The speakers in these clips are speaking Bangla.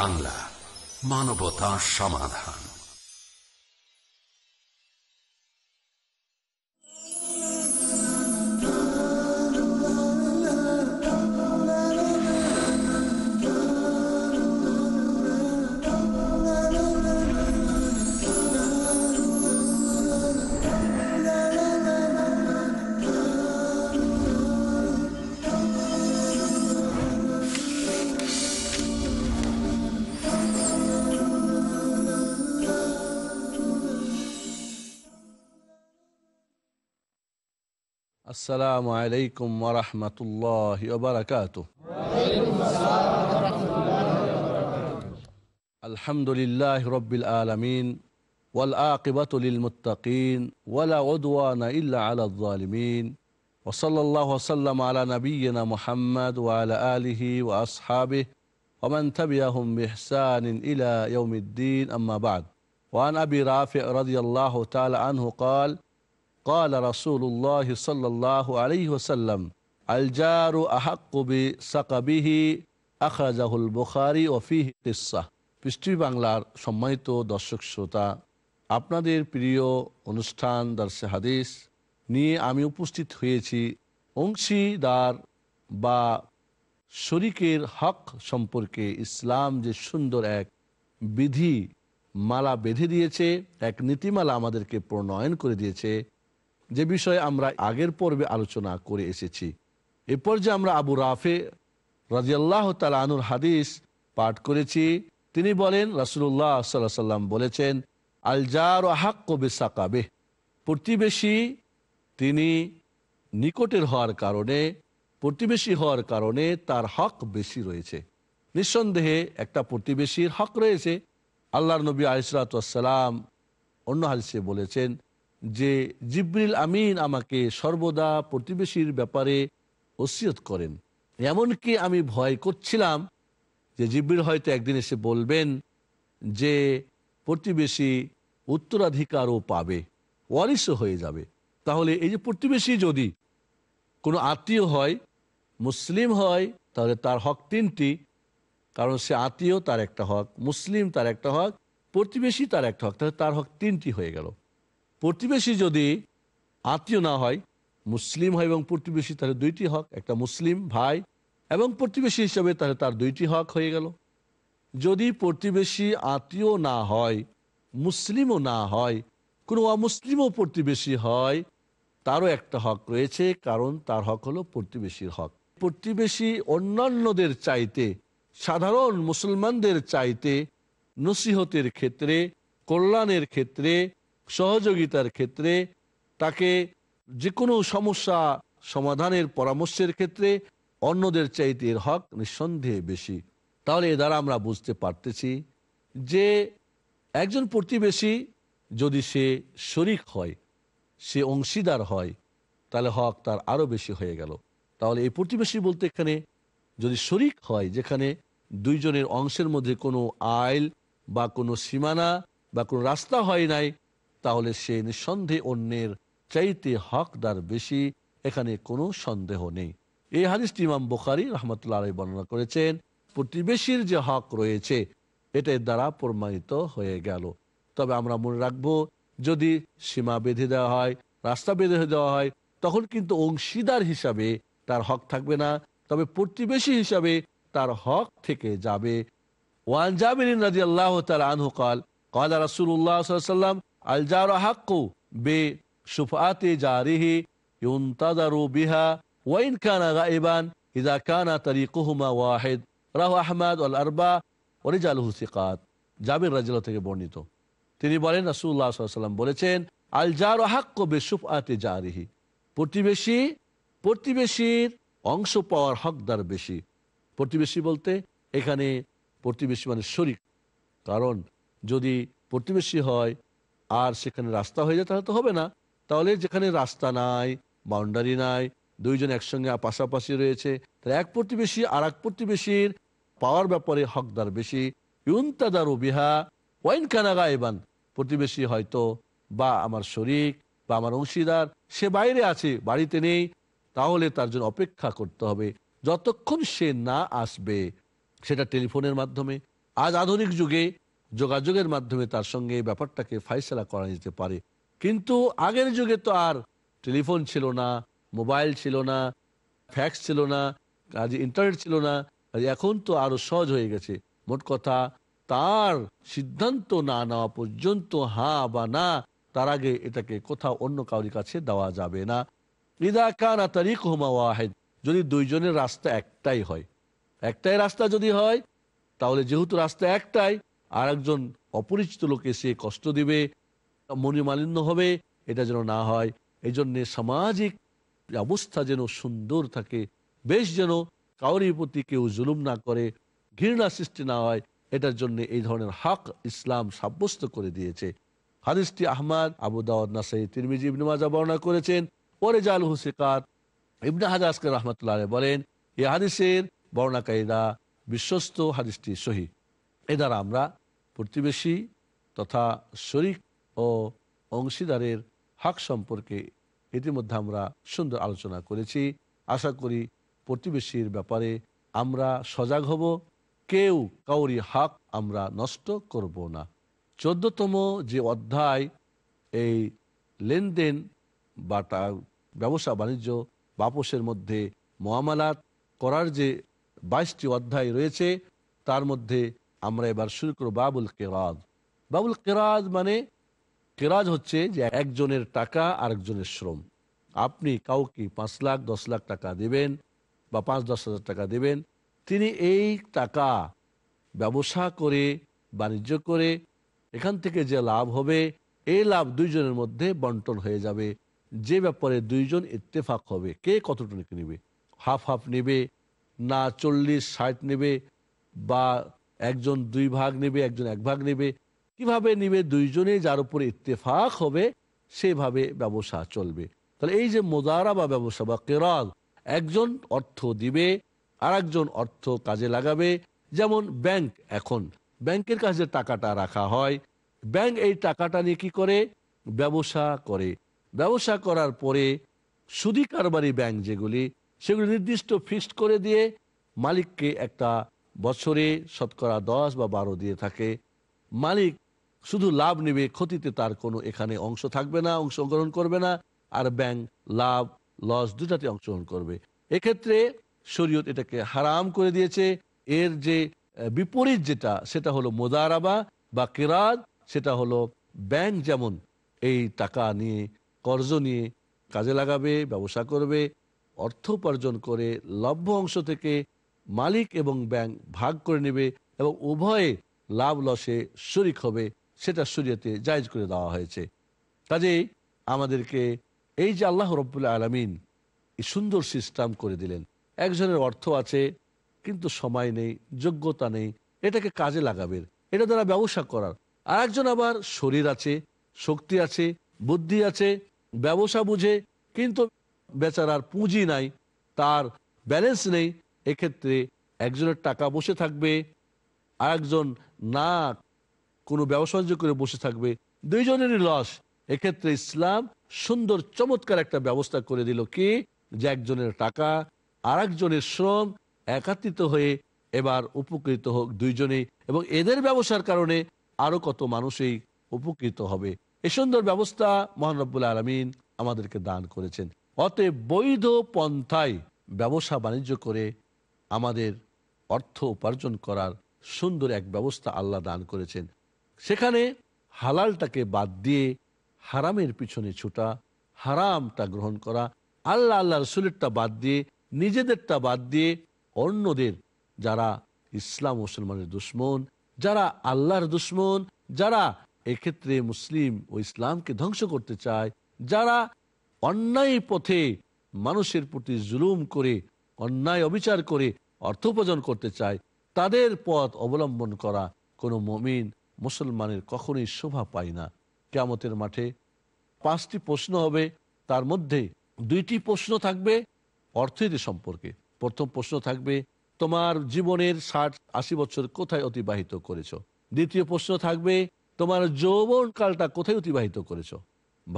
বাংলা মানবতা সমাধান السلام عليكم ورحمة الله وبركاته وعليكم السلام ورحمة الله وبركاته الحمد لله رب العالمين والعاقبة للمتقين ولا عدوان إلا على الظالمين وصلى الله وسلم على نبينا محمد وعلى آله وأصحابه ومن تبعهم بإحسان إلى يوم الدين أما بعد وعن أبي رافع رضي الله تعالى عنه قال قال رسول الله صلى الله عليه وسلم الجار أحق بسقبه اخرجه البخاري وفيه قصه পৃষ্টি বাংলার সম্মানিত দর্শক শ্রোতা আপনাদের প্রিয় অনুষ্ঠান দর্শে হাদিস নিয়ে আমি উপস্থিত হয়েছি অংশীদার বা শরিকের হক সম্পর্কে ইসলাম যে সুন্দর এক বিধি মালা বেঁধে দিয়েছে এক নীতিমালা আমাদেরকে প্রণয়ন করে দিয়েছে যে বিষয়ে আমরা আগের পর্বে আলোচনা করে এসেছি এ পর্যায়ে আমরা আবু রাফে রাজিয়াল্লাহ তালানুর হাদিস পাঠ করেছি তিনি বলেন রাসুল্লাহ সাল্লাহ সাল্লাম বলেছেন আলজার হাক কবে সাকাবে প্রতিবেশী তিনি নিকটের হওয়ার কারণে প্রতিবেশী হওয়ার কারণে তার হক বেশি রয়েছে নিঃসন্দেহে একটা প্রতিবেশীর হক রয়েছে আল্লাহর নবী আলিসালাম অন্য হাদিসে বলেছেন যে জিব্রিল আমিন আমাকে সর্বদা প্রতিবেশীর ব্যাপারে ওসিয়ত করেন এমনকি আমি ভয় করছিলাম যে জিব্রিল হয়তো একদিন এসে বলবেন যে প্রতিবেশী উত্তরাধিকারও পাবে ওয়ারিসও হয়ে যাবে তাহলে এই যে প্রতিবেশী যদি কোনো আত্মীয় হয় মুসলিম হয় তাহলে তার হক তিনটি কারণ সে আত্মীয় তার একটা হক মুসলিম তার একটা হক প্রতিবেশী তার একটা হক তাহলে তার হক তিনটি হয়ে গেল প্রতিবেশী যদি আত্মীয় না হয় মুসলিম হয় এবং প্রতিবেশী তাহলে দুইটি হক একটা মুসলিম ভাই এবং প্রতিবেশী হিসাবে তাহলে তার দুইটি হক হয়ে গেল যদি প্রতিবেশী আত্মীয় না হয় মুসলিমও না হয় কোনো অমুসলিমও প্রতিবেশী হয় তারও একটা হক রয়েছে কারণ তার হক হলো প্রতিবেশীর হক প্রতিবেশী অন্যান্যদের চাইতে সাধারণ মুসলমানদের চাইতে নসিহতের ক্ষেত্রে কল্যাণের ক্ষেত্রে সহযোগিতার ক্ষেত্রে তাকে যে কোনো সমস্যা সমাধানের পরামর্শের ক্ষেত্রে অন্যদের চাইতে এর হক নিঃসন্দেহে বেশি তাহলে এ দ্বারা আমরা বুঝতে পারতেছি যে একজন প্রতিবেশী যদি সে শরিক হয় সে অংশীদার হয় তাহলে হক তার আরও বেশি হয়ে গেল তাহলে এই প্রতিবেশী বলতে এখানে যদি শরিক হয় যেখানে দুইজনের অংশের মধ্যে কোনো আইল বা কোনো সীমানা বা কোনো রাস্তা হয় নাই তাহলে সে নিঃসন্দেহে অন্যের চাইতে হকদার বেশি এখানে কোনো সন্দেহ নেই এই হাদিসটি ইমাম বোখারি রহমতুল্লাহ বর্ণনা করেছেন প্রতিবেশীর যে হক রয়েছে এটার দ্বারা প্রমাণিত হয়ে গেল তবে আমরা মনে রাখবো যদি সীমা বেঁধে দেওয়া হয় রাস্তা বেঁধে দেওয়া হয় তখন কিন্তু অংশীদার হিসাবে তার হক থাকবে না তবে প্রতিবেশী হিসাবে তার হক থেকে যাবে ওয়ান জামিন রাজি আল্লাহ তাল আনহকাল কয়লা রাসুল্লাহ সাল্লাম বে বিহা ওয়াইন আরবা জাবির থেকে বর্ণিত তিনি বলেন রাসুল্লাহ সাল্লাম বলেছেন আল জার বে সুফাতে জারিহি প্রতিবেশী প্রতিবেশীর অংশ পাওয়ার হকদার বেশি প্রতিবেশী বলতে এখানে প্রতিবেশী মানে শরিক কারণ যদি প্রতিবেশী হয় আর সেখানে রাস্তা হয়ে যায় তাহলে তো হবে না তাহলে যেখানে রাস্তা নাই বাউন্ডারি নাই দুইজন একসঙ্গে পাশাপাশি রয়েছে তার এক প্রতিবেশী আর এক প্রতিবেশীর পাওয়ার ব্যাপারে হকদার বেশি ও বিহা ওয়াইন কানাগা এবান প্রতিবেশী হয়তো বা আমার শরিক বা আমার অংশীদার সে বাইরে আছে বাড়িতে নেই তাহলে তার জন্য অপেক্ষা করতে হবে যতক্ষণ সে না আসবে সেটা টেলিফোনের মাধ্যমে আজ আধুনিক যুগে যোগাযোগের মাধ্যমে তার সঙ্গে এই ব্যাপারটাকে ফাইসলা করা যেতে পারে কিন্তু আগের যুগে তো আর টেলিফোন ছিল না মোবাইল ছিল না ফ্যাক্স ছিল না কাজে ইন্টারনেট ছিল না এখন তো আরও সহজ হয়ে গেছে মোট কথা তার সিদ্ধান্ত না নেওয়া পর্যন্ত হা বা না তার আগে এটাকে কোথাও অন্য কারোর কাছে দেওয়া যাবে না ইদা কানা তারিক হুমা ওয়াহেদ যদি দুইজনের রাস্তা একটাই হয় একটাই রাস্তা যদি হয় তাহলে যেহেতু রাস্তা একটাই আর একজন অপরিচিত লোকে সে কষ্ট দিবে মণিমালিন্য হবে এটা যেন না হয় এই জন্য সামাজিক অবস্থা যেন সুন্দর থাকে বেশ যেন কাউরির প্রতি কেউ জুলুম না করে ঘৃণা সৃষ্টি না হয় এটার জন্য এই ধরনের হক ইসলাম সাব্যস্ত করে দিয়েছে হাদিসটি আহমাদ আবু দাওয়াদ নাসাই তিরমিজি ইবনে মাজা বর্ণনা করেছেন পরে জাল হুসিকাত ইবনে হাজাজকে রহমতুল্লাহ বলেন এই হাদিসের বর্ণাকারীরা বিশ্বস্ত হাদিসটি সহি এ দ্বারা আমরা প্রতিবেশী তথা শরিক ও অংশীদারের হক সম্পর্কে ইতিমধ্যে আমরা সুন্দর আলোচনা করেছি আশা করি প্রতিবেশীর ব্যাপারে আমরা সজাগ হব কেউ কাউরি হক আমরা নষ্ট করব না চোদ্দতম যে অধ্যায় এই লেনদেন বা ব্যবসা বাণিজ্য বাপসের মধ্যে মহামালাত করার যে বাইশটি অধ্যায় রয়েছে তার মধ্যে আমরা এবার শুরু করব বাবুল কেরাজ বাবুল কেরাজ মানে কেরাজ হচ্ছে যে একজনের টাকা আরেকজনের শ্রম আপনি কাউকে পাঁচ লাখ দশ লাখ টাকা দেবেন বা পাঁচ দশ হাজার টাকা দেবেন তিনি এই টাকা ব্যবসা করে বাণিজ্য করে এখান থেকে যে লাভ হবে এই লাভ দুইজনের মধ্যে বন্টন হয়ে যাবে যে ব্যাপারে দুইজন ইত্তেফাক হবে কে কতটুকু নেবে হাফ হাফ নেবে না চল্লিশ ষাট নেবে বা একজন দুই ভাগ নেবে একজন এক ভাগ নেবে কিভাবে নেবে দুইজনে যার উপরে ইত্তেফাক হবে সেভাবে ব্যবসা চলবে তাহলে এই যে মোদারা বা ব্যবসা বা কেরাল একজন অর্থ দিবে আর একজন অর্থ কাজে লাগাবে যেমন ব্যাংক এখন ব্যাংকের কাছে টাকাটা রাখা হয় ব্যাংক এই টাকাটা নিয়ে কি করে ব্যবসা করে ব্যবসা করার পরে সুদী কারবারি ব্যাংক যেগুলি সেগুলি নির্দিষ্ট ফিক্সড করে দিয়ে মালিককে একটা বছরে শতকরা দশ বা বারো দিয়ে থাকে মালিক শুধু লাভ নেবে ক্ষতিতে তার কোনো এখানে অংশ থাকবে না অংশগ্রহণ করবে না আর ব্যাংক লাভ লস দুটাতে অংশগ্রহণ করবে এক্ষেত্রে শরীয়ত এটাকে হারাম করে দিয়েছে এর যে বিপরীত যেটা সেটা হলো মোদারাবা বা কেরাত সেটা হলো ব্যাংক যেমন এই টাকা নিয়ে কর্জ নিয়ে কাজে লাগাবে ব্যবসা করবে অর্থ উপার্জন করে লভ্য অংশ থেকে মালিক এবং ব্যাংক ভাগ করে নেবে এবং উভয়ে লাভ লসে শরিক হবে সেটা শরীয়তে জায়জ করে দেওয়া হয়েছে কাজেই আমাদেরকে এই যে আল্লাহ রব্বুল্লা আলমিন সুন্দর সিস্টেম করে দিলেন একজনের অর্থ আছে কিন্তু সময় নেই যোগ্যতা নেই এটাকে কাজে লাগাবে এটা দ্বারা ব্যবসা করার আর একজন আবার শরীর আছে শক্তি আছে বুদ্ধি আছে ব্যবসা বুঝে কিন্তু বেচারার পুঁজি নাই তার ব্যালেন্স নেই এক্ষেত্রে একজনের টাকা বসে থাকবে আর একজন না কোনো ব্যবসা করে বসে থাকবে দুইজনেরই লস এক্ষেত্রে ইসলাম সুন্দর চমৎকার একটা ব্যবস্থা করে দিল কি যে একজনের টাকা আর একজনের শ্রম একাত্রিত হয়ে এবার উপকৃত হোক দুইজনেই এবং এদের ব্যবসার কারণে আরও কত মানুষই উপকৃত হবে এ সুন্দর ব্যবস্থা মহানবুল আলমিন আমাদেরকে দান করেছেন অতএব বৈধ পন্থায় ব্যবসা বাণিজ্য করে আমাদের অর্থ উপার্জন করার সুন্দর এক ব্যবস্থা আল্লাহ দান করেছেন সেখানে হালালটাকে বাদ দিয়ে হারামের পিছনে ছুটা হারামটা গ্রহণ করা আল্লাহ আল্লাহ রসুলেরটা বাদ দিয়ে নিজেদেরটা বাদ দিয়ে অন্যদের যারা ইসলাম মুসলমানের দুশ্মন যারা আল্লাহর দুশ্মন যারা এক্ষেত্রে মুসলিম ও ইসলামকে ধ্বংস করতে চায় যারা অন্যায় পথে মানুষের প্রতি জুলুম করে অন্যায় অবিচার করে অর্থ উপার্জন করতে চায় তাদের পথ অবলম্বন করা কোনো মমিন মুসলমানের কখনোই শোভা পায় না কেমতের মাঠে পাঁচটি প্রশ্ন হবে তার মধ্যে দুইটি প্রশ্ন থাকবে অর্থনীতি সম্পর্কে প্রথম প্রশ্ন থাকবে তোমার জীবনের ষাট আশি বছর কোথায় অতিবাহিত করেছ দ্বিতীয় প্রশ্ন থাকবে তোমার যৌবন কালটা কোথায় অতিবাহিত করেছ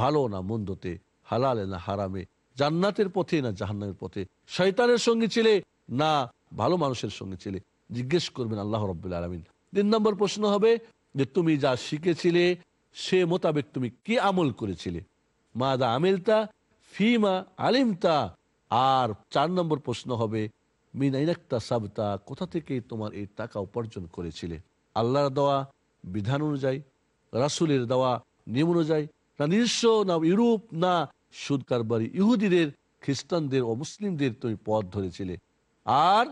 ভালো না মন্দতে হালালে না হারামে জান্নাতের পথে না জাহান্নামের পথে শৈতানের সঙ্গে ছেলে না ভালো মানুষের সঙ্গে ছেলে জিজ্ঞেস করবেন আল্লাহ রব্বুল আলমিন তিন নম্বর প্রশ্ন হবে যে তুমি যা শিখেছিলে সে মোতাবেক তুমি কি আমল করেছিলে মা দা আমিলতা ফিমা আলিমতা আর চার নম্বর প্রশ্ন হবে মিনাইনাক্তা সাবতা কোথা থেকে তোমার এই টাকা উপার্জন করেছিলে আল্লাহর দেওয়া বিধান অনুযায়ী রাসুলের দেওয়া নিয়ম অনুযায়ী না নিজস্ব না ইউরোপ না সুদ কারবারি ইহুদিদের খ্রিস্টানদের ও মুসলিমদের তুমি পথ ধরেছিলে আর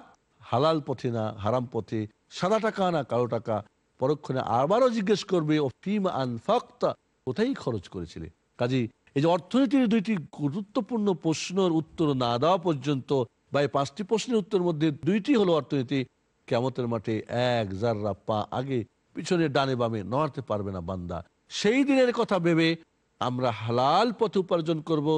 হালাল পথে না হারাম পথে সাদা টাকা না কালো টাকা পরক্ষণে আবারও জিজ্ঞেস করবে ও ফিম আন ফক্তা কোথায় খরচ করেছিলে কাজী এই যে অর্থনীতির দুইটি গুরুত্বপূর্ণ প্রশ্নের উত্তর না দেওয়া পর্যন্ত বা এই পাঁচটি প্রশ্নের উত্তর মধ্যে দুইটি হলো অর্থনীতি কেমতের মাঠে এক জাররা পা আগে পিছনে ডানে বামে নড়াতে পারবে না বান্দা সেই দিনের কথা ভেবে আমরা হালাল পথে উপার্জন করব।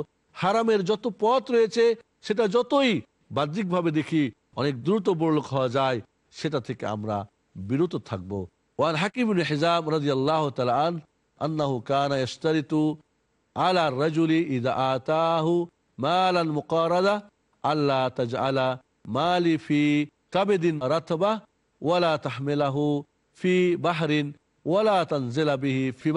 হারামের যত পথ রয়েছে সেটা যতই বাহ্যিকভাবে দেখি অনেক দ্রুত বড়লোক হওয়া যায় সেটা থেকে আমরা বিরত থাকবো ওয়ান হাকিম হেজাম রাজি আল্লাহ তালান আন্নাহু কানা ইস্তারিতু আলা রাজুলি ইদ আতাহু মালান মুকারাদা আল্লাহ তাজ আলা মালি ফি কাবেদিন রাতবা ওয়ালা তাহমেলাহু ফি বাহরিন ওয়ালা তানজেলা বিহি ফি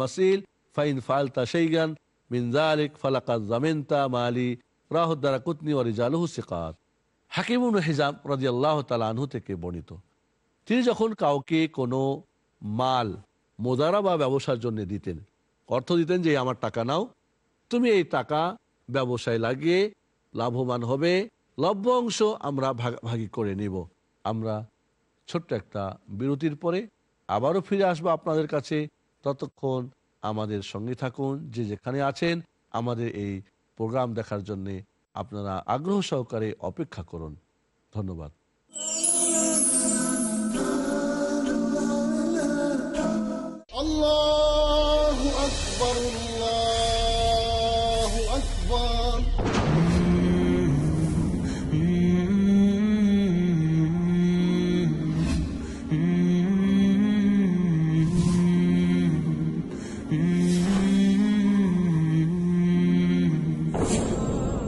মাসিল ফাইন ফালতা সেইগান মিনজালিক ফালাকাত জামিনতা মালি রাহদ্দারা কুতনি অরিজালহু সিকাত হাকিমুন হিজাম রাজি আল্লাহ তালাহু থেকে বর্ণিত তিনি যখন কাউকে কোনো মাল মোদারা বা ব্যবসার জন্য দিতেন অর্থ দিতেন যে আমার টাকা নাও তুমি এই টাকা ব্যবসায় লাগিয়ে লাভবান হবে লভ্য অংশ আমরা ভাগাভাগি করে নেব আমরা ছোট্ট একটা বিরতির পরে আবারও ফিরে আসবো আপনাদের কাছে ততক্ষণ আমাদের সঙ্গে থাকুন যে যেখানে আছেন আমাদের এই প্রোগ্রাম দেখার জন্যে আপনারা আগ্রহ সহকারে অপেক্ষা করুন ধন্যবাদ আল্লাহ আকবর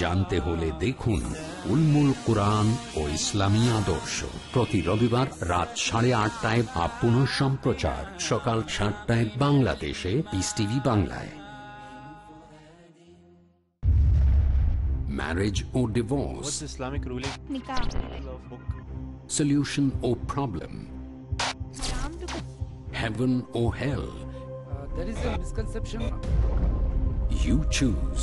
জানতে হলে দেখুন উলমুল কোরআন ও ইসলামী আদর্শ প্রতি রবিবার রাত সাড়ে আটটায় বা পুনঃ সম্প্রচার সকাল সাতটায় বাংলাদেশে পিস টিভি বাংলায় ম্যারেজ ও ডিভোর্স ইসলামিক রুলিং সলিউশন ও প্রবলেম হ্যাভেন ও hell uh, There is a misconception. You choose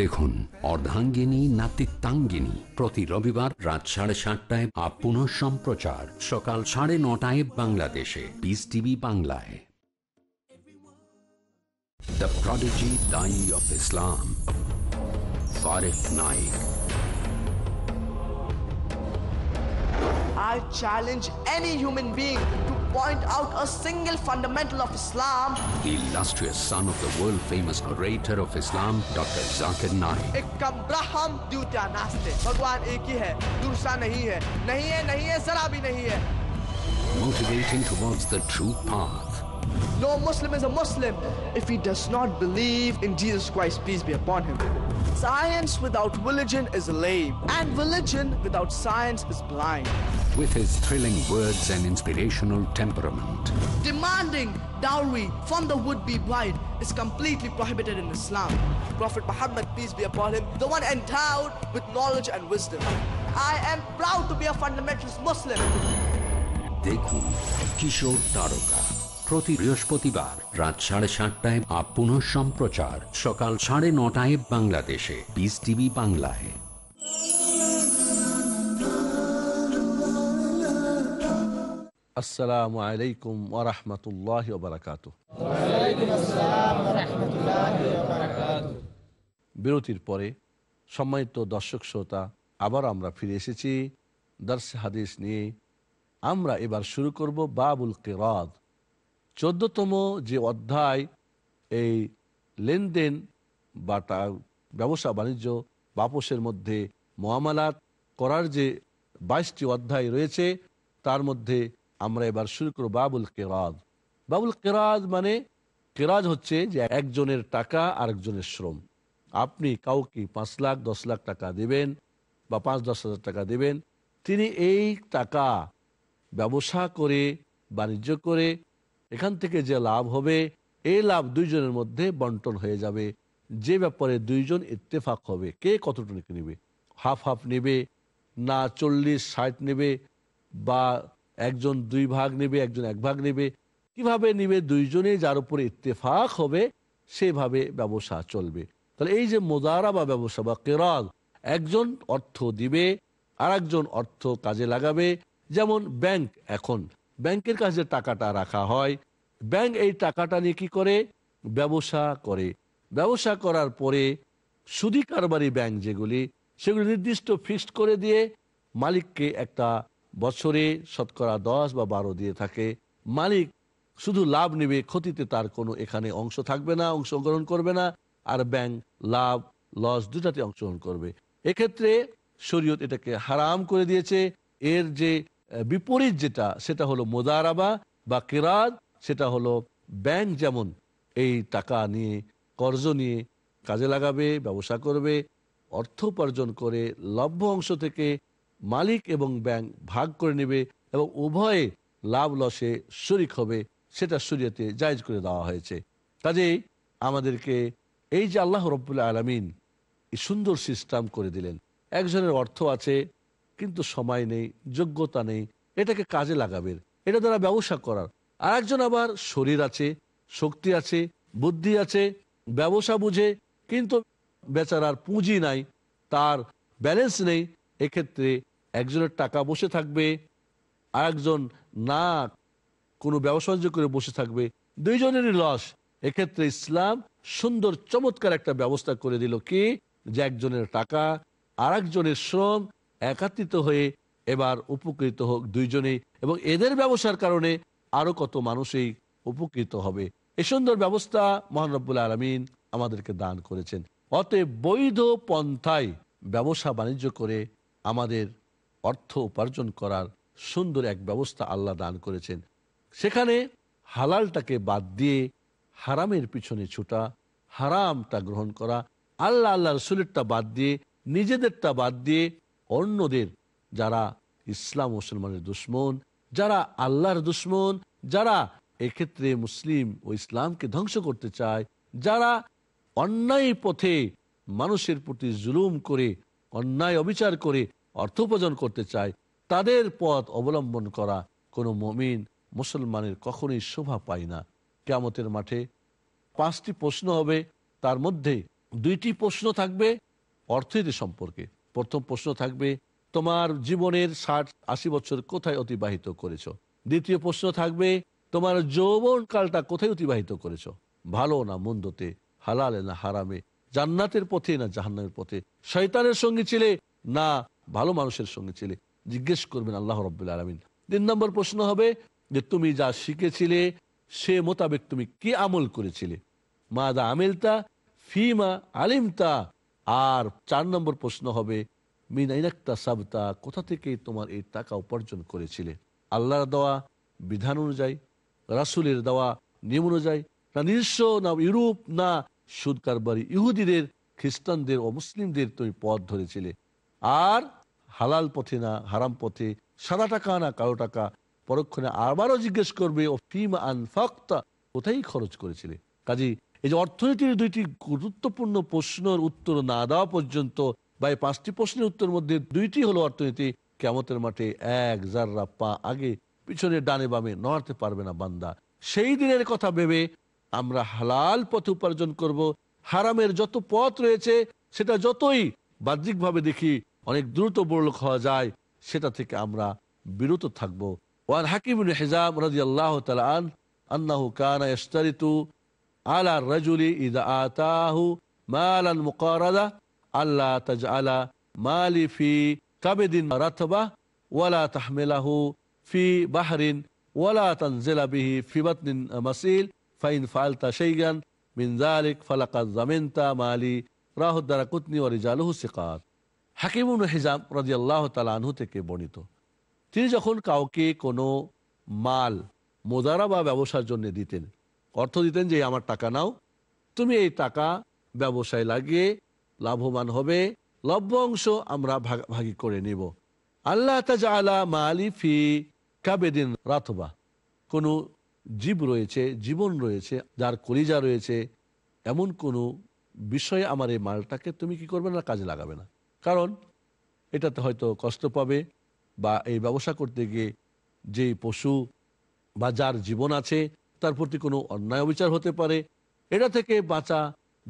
দেখুন অর্ধাঙ্গিনী নাতিত্বাঙ্গিনী প্রতি রবিবার রাত সাড়ে সাতটায় আপন সম্প্রচার সকাল সাড়ে নটায় বাংলাদেশে বিস টিভি বাংলায় দ্য প্রডিজি দাই অফ ইসলাম ফারেক Naik I challenge any human being to point out a single fundamental of Islam. The illustrious son of the world-famous orator of Islam, Dr. Zakir Naik. Ekam braham dutya naste. Bhagwan ek hi hai, dursa nahi hai. Nahi hai, nahi hai, zara bhi nahi hai. Motivating towards the true path. No Muslim is a Muslim if he does not believe in Jesus Christ, peace be upon him. Science without religion is lame, and religion without science is blind. With his thrilling words and inspirational temperament, demanding dowry from the would-be bride is completely prohibited in Islam. Prophet Muhammad, peace be upon him, the one endowed with knowledge and wisdom. I am proud to be a fundamentalist Muslim. দেখুন কিশোর taroka. প্রতি বৃহস্পতিবার রাত সাড়ে সাতটায় আপন সম্প্রচার সকাল সাড়ে নটায় বাংলাদেশে বিস টিভি বাংলায় আসসালামু আলাইকুম ওরহমতুল্লাহ বারাকাত বিরতির পরে সম্মানিত দর্শক শ্রোতা আবার আমরা ফিরে এসেছি দর্শ হাদিস নিয়ে আমরা এবার শুরু করব বাবুল কেরাদ চোদ্দতম যে অধ্যায় এই লেনদেন বা তার ব্যবসা বাণিজ্য বাপসের মধ্যে মহামালাত করার যে বাইশটি অধ্যায় রয়েছে তার মধ্যে আমরা এবার শুরু করব বাবুল কেরাজ বাবুল কেরাজ মানে কেরাজ হচ্ছে যে একজনের টাকা আরেকজনের শ্রম আপনি কাউকে পাঁচ লাখ দশ লাখ টাকা দেবেন বা পাঁচ দশ হাজার টাকা দেবেন তিনি এই টাকা ব্যবসা করে বাণিজ্য করে এখান থেকে যে লাভ হবে এই লাভ দুইজনের মধ্যে বন্টন হয়ে যাবে যে ব্যাপারে দুইজন ইত্তেফাক হবে কে কতটুকু নেবে হাফ হাফ নেবে না চল্লিশ ষাট নেবে বা একজন দুই ভাগ নেবে একজন এক ভাগ নেবে কিভাবে নেবে দুইজনে যার উপরে ইত্তেফাক হবে সেভাবে ব্যবসা চলবে তাহলে এই যে মোদারা বা ব্যবসা বা কেরাল একজন অর্থ দিবে আর অর্থ কাজে লাগাবে যেমন ব্যাংক এখন ব্যাংকের কাছে টাকাটা রাখা হয় ব্যাংক এই টাকাটা নিয়ে কি করে ব্যবসা করে ব্যবসা করার পরে সুদি কারবারি ব্যাংক যেগুলি সেগুলি নির্দিষ্ট ফিক্সড করে দিয়ে মালিককে একটা বছরে শতকরা দশ বা বারো দিয়ে থাকে মালিক শুধু লাভ নেবে ক্ষতিতে তার কোনো এখানে অংশ থাকবে না অংশগ্রহণ করবে না আর ব্যাংক লাভ লস দুটাতে অংশগ্রহণ করবে এক্ষেত্রে শরীয়ত এটাকে হারাম করে দিয়েছে এর যে বিপরীত যেটা সেটা হলো মোদারাবা বা কেরাত সেটা হলো ব্যাংক যেমন এই টাকা নিয়ে কর্জ নিয়ে কাজে লাগাবে ব্যবসা করবে অর্থ উপার্জন করে লভ্য অংশ থেকে মালিক এবং ব্যাংক ভাগ করে নেবে এবং উভয়ে লাভ লসে শরিক হবে সেটা শরীয়তে জায়জ করে দেওয়া হয়েছে কাজেই আমাদেরকে এই যে আল্লাহ রব্বুল্লা আলমিন সুন্দর সিস্টেম করে দিলেন একজনের অর্থ আছে কিন্তু সময় নেই যোগ্যতা নেই এটাকে কাজে লাগাবেন এটা দ্বারা ব্যবসা করার আরেকজন আবার শরীর আছে শক্তি আছে বুদ্ধি আছে ব্যবসা বুঝে কিন্তু বেচারার পুঁজি নাই তার ব্যালেন্স নেই এক্ষেত্রে একজনের টাকা বসে থাকবে আরেকজন না কোনো ব্যবসা করে বসে থাকবে দুইজনেরই লস এক্ষেত্রে ইসলাম সুন্দর চমৎকার একটা ব্যবস্থা করে দিল কি যে একজনের টাকা আর একজনের শ্রম একাত্রিত হয়ে এবার উপকৃত হোক দুইজনেই এবং এদের ব্যবসার কারণে আরো কত মানুষই উপকৃত হবে এ সুন্দর ব্যবস্থা মহানবুল আলমিন আমাদেরকে দান করেছেন অতএব বৈধ পন্থায় ব্যবসা বাণিজ্য করে আমাদের অর্থ উপার্জন করার সুন্দর এক ব্যবস্থা আল্লাহ দান করেছেন সেখানে হালালটাকে বাদ দিয়ে হারামের পিছনে ছুটা হারামটা গ্রহণ করা আল্লাহ আল্লাহ রসুলেরটা বাদ দিয়ে নিজেদেরটা বাদ দিয়ে অন্যদের যারা ইসলাম মুসলমানের দুশ্মন যারা আল্লাহর দুশ্মন যারা এক্ষেত্রে মুসলিম ও ইসলামকে ধ্বংস করতে চায় যারা অন্যায় পথে মানুষের প্রতি জুলুম করে অন্যায় অবিচার করে অর্থ উপার্জন করতে চায় তাদের পথ অবলম্বন করা কোনো মমিন মুসলমানের কখনোই শোভা পায় না কেমতের মাঠে পাঁচটি প্রশ্ন হবে তার মধ্যে দুইটি প্রশ্ন থাকবে অর্থনীতি সম্পর্কে প্রথম প্রশ্ন থাকবে তোমার জীবনের ষাট আশি বছর কোথায় অতিবাহিত করেছ দ্বিতীয় প্রশ্ন থাকবে তোমার যৌবন কালটা কোথায় অতিবাহিত করেছ ভালো না মন্দতে হালালে না হারামে জান্নাতের পথে না জাহান্নামের পথে শয়তানের সঙ্গে ছিলে না ভালো মানুষের সঙ্গে ছিলে জিজ্ঞেস করবেন আল্লাহ রব্বুল্লা আলমিন তিন নম্বর প্রশ্ন হবে যে তুমি যা শিখেছিলে সে মোতাবেক তুমি কি আমল করেছিলে মা দা আমিলতা ফিমা আলিমতা আর চার নম্বর প্রশ্ন হবে মিনাইনাক্তা সাবতা কোথা থেকে তোমার এই টাকা উপার্জন করেছিলে আল্লাহর দেওয়া বিধান অনুযায়ী রাসুলের দেওয়া নিয়ম অনুযায়ী না নিঃস্ব না ইউরোপ না সুদ কারবারি ইহুদিদের খ্রিস্টানদের ও মুসলিমদের তুমি পথ ধরেছিলে আর হালাল পথে না হারাম পথে সাদা টাকা না কালো টাকা পরক্ষণে আবারও জিজ্ঞেস করবে ও ফিম আন ফাক্তা কোথায় খরচ করেছিলে কাজী এই যে অর্থনীতির দুইটি গুরুত্বপূর্ণ প্রশ্নের উত্তর না দেওয়া পর্যন্ত বা এই পাঁচটি প্রশ্নের উত্তর মধ্যে দুইটি হলো অর্থনীতি কেমতের মাঠে এক যাররা পা আগে পিছনে ডানে বামে নড়াতে পারবে না বান্দা সেই দিনের কথা ভেবে আমরা হালাল পথে উপার্জন করব হারামের যত পথ রয়েছে সেটা যতই বাহ্যিকভাবে দেখি অনেক দ্রুত বড়লোক হওয়া যায় সেটা থেকে আমরা বিরত থাকবো ওয়ান হাকিম হেজাম রাজি আল্লাহ তালান আন্নাহু কানা ইস্তারিতু আলা রাজুলি ইদা আতাহু মালান মুকারাদা আল্লাহ তাজ আলা মালিফি কাবেদিন রাথবা ওয়ালা তাহমেলাহু ফি বাহরিন ওয়ালা তানজেলা বিহি ফিবাতনিন মাসিল ফাইন ফালতা সেইগান মিন জালিক ফালাকা জামেন্তা মালি রাহদ্দারা কুতনি ও রিজালহু সিকাত হাকিমুন হিজাম রাজি আল্লাহ তালাহু থেকে বর্ণিত তিনি যখন কাউকে কোনো মাল মোদারা বা ব্যবসার জন্য দিতেন অর্থ দিতেন যে আমার টাকা নাও তুমি এই টাকা ব্যবসায় লাগিয়ে লাভবান হবে লভ্য অংশ আমরা ভাগি করে নিব আল্লাহ তাজা মালি ফি কাবেদিন রাতবা কোনো জীব রয়েছে জীবন রয়েছে যার কলিজা রয়েছে এমন কোনো বিষয়ে আমার এই মালটাকে তুমি কি করবে না কাজে লাগাবে না কারণ এটাতে হয়তো কষ্ট পাবে বা এই ব্যবসা করতে গিয়ে যেই পশু বা যার জীবন আছে তার প্রতি কোনো অন্যায় বিচার হতে পারে এটা থেকে বাঁচা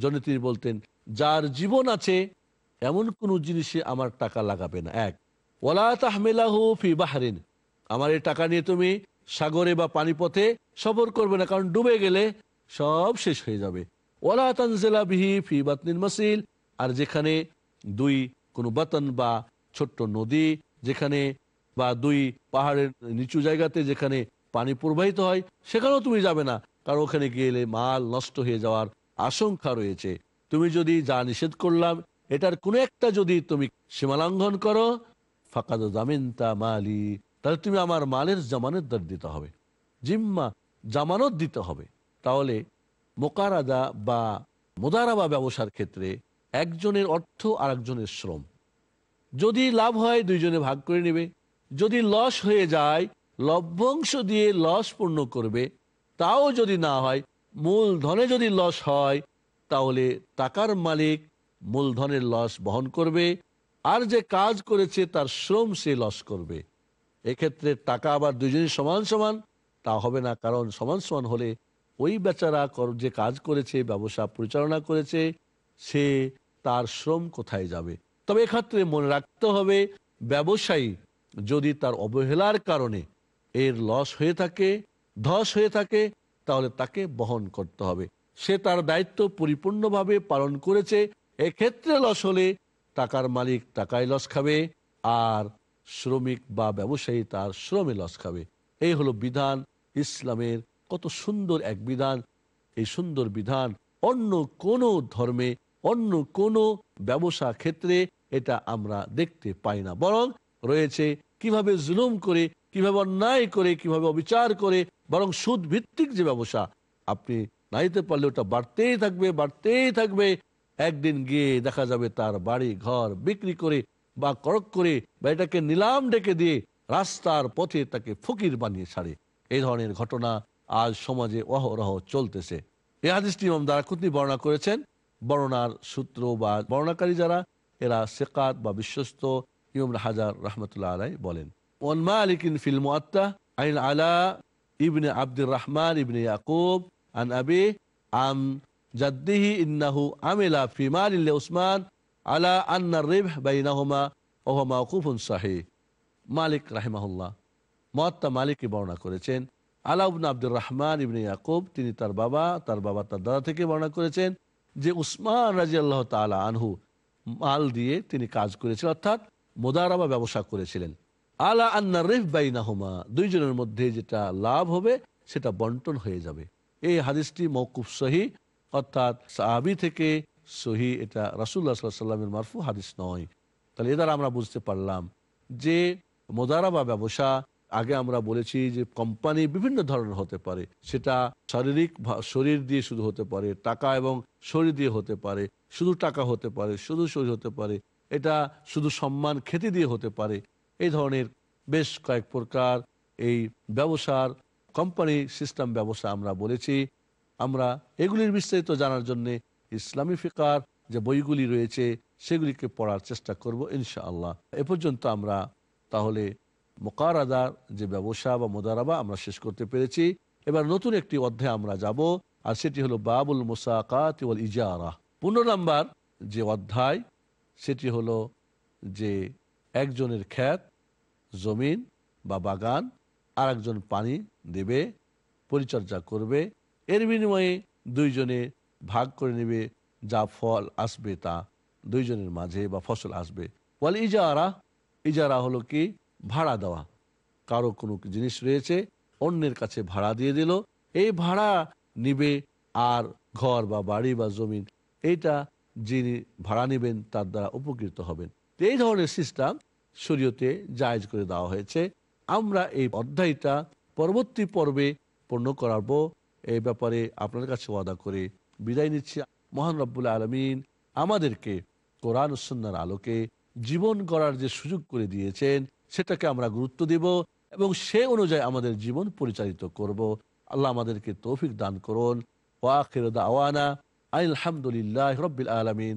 জন্য তিনি বলতেন যার জীবন আছে এমন কোনো জিনিসে আমার টাকা লাগাবে না এক ওলা তাহমেলাহ ফি বাহারিন আমার এই টাকা নিয়ে তুমি সাগরে বা পানিপথে সফর করবে না কারণ ডুবে গেলে সব শেষ হয়ে যাবে ওলা তানজেলা বিহি ফি বাতনিন মাসিল আর যেখানে দুই কোনো বাতন বা ছোট্ট নদী যেখানে বা দুই পাহাড়ের নিচু জায়গাতে যেখানে পানি প্রবাহিত হয় সেখানেও তুমি যাবে না কারণ ওখানে গেলে মাল নষ্ট হয়ে যাওয়ার আশঙ্কা রয়েছে তুমি যদি যা নিষেধ করলাম এটার কোনো একটা যদি তুমি সীমালঙ্ঘন করো ফাঁকা জামিনতা মালি তাহলে তুমি আমার মালের জামানত দর দিতে হবে জিম্মা জামানত দিতে হবে তাহলে মোকারাদা বা মোদারাবা ব্যবসার ক্ষেত্রে একজনের অর্থ আর একজনের শ্রম যদি লাভ হয় দুইজনে ভাগ করে নেবে যদি লস হয়ে যায় লভ্যাংশ দিয়ে লস পূর্ণ করবে তাও যদি না হয় মূলধনে যদি লস হয় তাহলে টাকার মালিক মূলধনের লস বহন করবে আর যে কাজ করেছে তার শ্রম সে লস করবে এক্ষেত্রে টাকা আবার দুজনই সমান সমান তা হবে না কারণ সমান সমান হলে ওই বেচারা যে কাজ করেছে ব্যবসা পরিচালনা করেছে সে তার শ্রম কোথায় যাবে তবে এক্ষেত্রে মনে রাখতে হবে ব্যবসায়ী যদি তার অবহেলার কারণে এর লস হয়ে থাকে ধস হয়ে থাকে তাহলে তাকে বহন করতে হবে সে তার দায়িত্ব পরিপূর্ণভাবে পালন করেছে এক্ষেত্রে লস হলে টাকার মালিক টাকায় লস খাবে আর শ্রমিক বা ব্যবসায়ী তার শ্রমে লস খাবে এই হলো বিধান ইসলামের কত সুন্দর এক বিধান এই সুন্দর বিধান অন্য কোনো ধর্মে অন্য কোনো ব্যবসা ক্ষেত্রে এটা আমরা দেখতে পাই না বরং রয়েছে কিভাবে জুলুম করে কিভাবে অন্যায় করে কিভাবে অবিচার করে বরং সুদ ভিত্তিক যে ব্যবসা আপনি নাইতে পারলে ওটা বাড়তেই থাকবে বাড়তেই থাকবে একদিন গিয়ে দেখা যাবে তার বাড়ি ঘর বিক্রি করে বা করক করে বা এটাকে নিলাম ডেকে দিয়ে রাস্তার পথে তাকে ফকির বানিয়ে ছাড়ে এই ধরনের ঘটনা আজ সমাজে অহরহ চলতেছে এই হাদিসটি দ্বারা দারাকুতনি বর্ণনা করেছেন বর্ণনার সূত্র বা বর্ণাকারী যারা এরা সেকাত বা বিশ্বস্ত ইমাম হাজার রহমতুল্লাহ আলাই বলেন ওয়ান মালিকিন ফিল মুআত্তা আইন আলা ইবনে আব্দুর রহমান ইবনে ইয়াকুব আন আবি আম জাদ্দিহি ইন্নাহু আমিলা ফি মালিল উসমান আলা আন্না রিবহ বাইনাহুমা ওয়া মাওকুফুন সহিহ মালিক রাহিমাহুল্লাহ মহাত্মা মালিককে বর্ণনা করেছেন আলাউবন আব্দুর রহমান ইবনে ইয়াকুব তিনি তার বাবা তার বাবা তার দাদা থেকে বর্ণনা করেছেন যে উসমান রাজি আল্লাহ তালা আনহু মাল দিয়ে তিনি কাজ করেছিলেন অর্থাৎ মোদারাবা ব্যবসা করেছিলেন আলা আন্না রেফ বাইনাহমা দুইজনের মধ্যে যেটা লাভ হবে সেটা বন্টন হয়ে যাবে এই হাদিসটি মৌকুফ সহি অর্থাৎ সাহাবি থেকে সহি এটা রাসুল্লাহ সাল্লামের মারফু হাদিস নয় তাহলে এ দ্বারা আমরা বুঝতে পারলাম যে মোদারা বা ব্যবসা আগে আমরা বলেছি যে কোম্পানি বিভিন্ন ধরনের হতে পারে সেটা শারীরিক শরীর দিয়ে শুধু হতে পারে টাকা এবং শরীর দিয়ে হতে পারে শুধু টাকা হতে পারে শুধু শরীর হতে পারে এটা শুধু সম্মান খেতে দিয়ে হতে পারে এই ধরনের বেশ কয়েক প্রকার এই ব্যবসার কোম্পানি সিস্টেম ব্যবসা আমরা বলেছি আমরা এগুলির বিস্তারিত জানার জন্য ইসলামী ফিকার যে বইগুলি রয়েছে সেগুলিকে পড়ার চেষ্টা করব ইনশাআল্লাহ এ পর্যন্ত আমরা তাহলে মোকারাদার যে ব্যবসা বা মোদারাবা আমরা শেষ করতে পেরেছি এবার নতুন একটি অধ্যায় আমরা যাব আর সেটি হলো বাবুল মোসাকাত ইজারা পনেরো নাম্বার যে অধ্যায় সেটি হলো যে একজনের খ্যাত জমিন বা বাগান আর একজন পানি দেবে পরিচর্যা করবে এর বিনিময়ে দুইজনে ভাগ করে নেবে যা ফল আসবে তা দুইজনের মাঝে বা ফসল আসবে বলে ইজারা ইজারা হলো কি ভাড়া দেওয়া কারো কোনো জিনিস রয়েছে অন্যের কাছে ভাড়া দিয়ে দিল এই ভাড়া নিবে আর ঘর বা বাড়ি বা জমিন এইটা যিনি ভাড়া নেবেন তার দ্বারা উপকৃত হবেন এই ধরনের সিস্টেম শরীয়তে জায়জ করে দেওয়া হয়েছে আমরা এই অধ্যায়টা পরবর্তী পর্বে পূর্ণ করাবো এই ব্যাপারে আপনার কাছে ওয়াদা করে বিদায় নিচ্ছি মহান রব্বুল আলমিন আমাদেরকে কোরআন সন্ন্যার আলোকে জীবন করার যে সুযোগ করে দিয়েছেন সেটাকে আমরা গুরুত্ব দেব এবং সে অনুযায়ী আমাদের জীবন পরিচালিত করব আল্লাহ আমাদেরকে তৌফিক দান করুন ওয়াখির দাওয়ানা আলহামদুলিল্লাহ রব্বুল আলমিন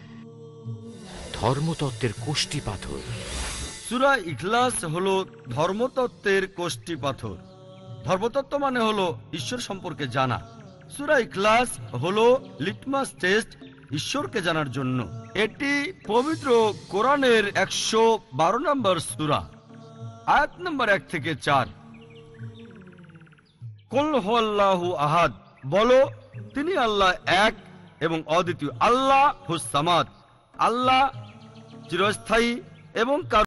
ধর্মতত্ত্বের কোষ্টি পাথর সুরা ইখলাস হল ধর্মতত্ত্বের কোষ্টি পাথর ধর্মতত্ত্ব মানে হলো ঈশ্বর সম্পর্কে জানা সুরা ইখলাস হলো লিটমাস টেস্ট ঈশ্বরকে জানার জন্য এটি পবিত্র কোরআনের একশো বারো নম্বর সুরা আয়াত নম্বর এক থেকে চার কল্লাহু আহাদ বলো তিনি আল্লাহ এক এবং অদ্বিতীয় আল্লাহ হুসামাদ আল্লাহ চিরস্থায়ী এবং